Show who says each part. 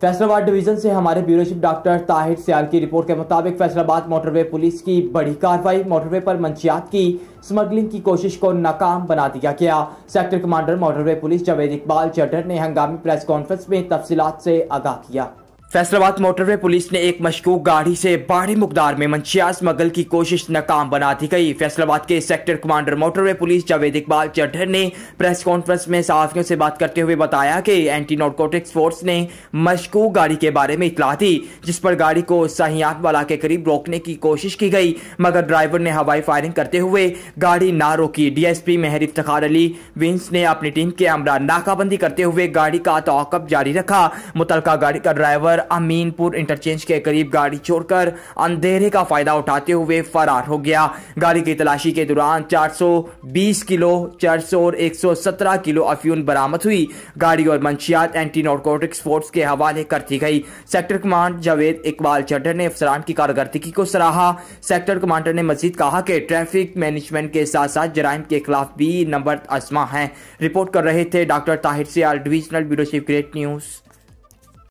Speaker 1: Faisalabad division से हमारे bureau chief doctor Tahir Sial की रिपोर्ट के मुताबिक फैसलाबाद मोटरवे पुलिस की बड़ी कार्रवाई मोटरवे पर मंशियात की स्मगलिंग की कोशिश को नाकाम बना दिया गया sector commander motorway police Javed Iqbal Chatar ने हंगामी प्रेस कॉन्फ्रेंस में तफसीत से आगाह किया फैसलाबाद मोटरवे पुलिस ने एक मशकूक गाड़ी से भारी मुकदार में मंशिया स्मगल की कोशिश नाकाम बना दी गई फैसलाबाद के sector commander motorway police Javed Iqbal Chadhar ने प्रेस कॉन्फ्रेंस में सहाफियों से बात करते हुए बताया कि एंटी नोटकोटिक्स फोर्स ने मशकूक गाड़ी के बारे में इतला दी जिस पर गाड़ी को सहियात वाला के करीब रोकने की कोशिश की गई मगर ड्राइवर ने हवाई फायरिंग करते हुए गाड़ी ना रोकी डीएसपी मेहर इफ्तार अली विंस ने अपनी टीम के अमरा नाकाबंदी करते हुए गाड़ी का तोकब जारी रखा मुतल गाड़ी का ड्राइवर अमीनपुर इंटरचेंज के करीब गाड़ी छोड़कर अंधेरे का फायदा उठाते हुए फरार हो गया गाड़ी की तलाशी के दौरान 420 किलो चर्च और 117 किलो अफ्यून बरामद हुई गाड़ी और मंशियात एंटी नॉर्कोटिक्स फोर्स के हवाले कर दी गई सेक्टर कमांड जावेद इकबाल चडर ने अफसरान की कारकर्दगी को सराहा सेक्टर कमांडर ने मजीद कहा कि ट्रैफिक मैनेजमेंट के साथ साथ जराइम के खिलाफ भी नंबर आजमा हैं रिपोर्ट कर रहे थे doctor Tahir Sial divisional bureau chief great news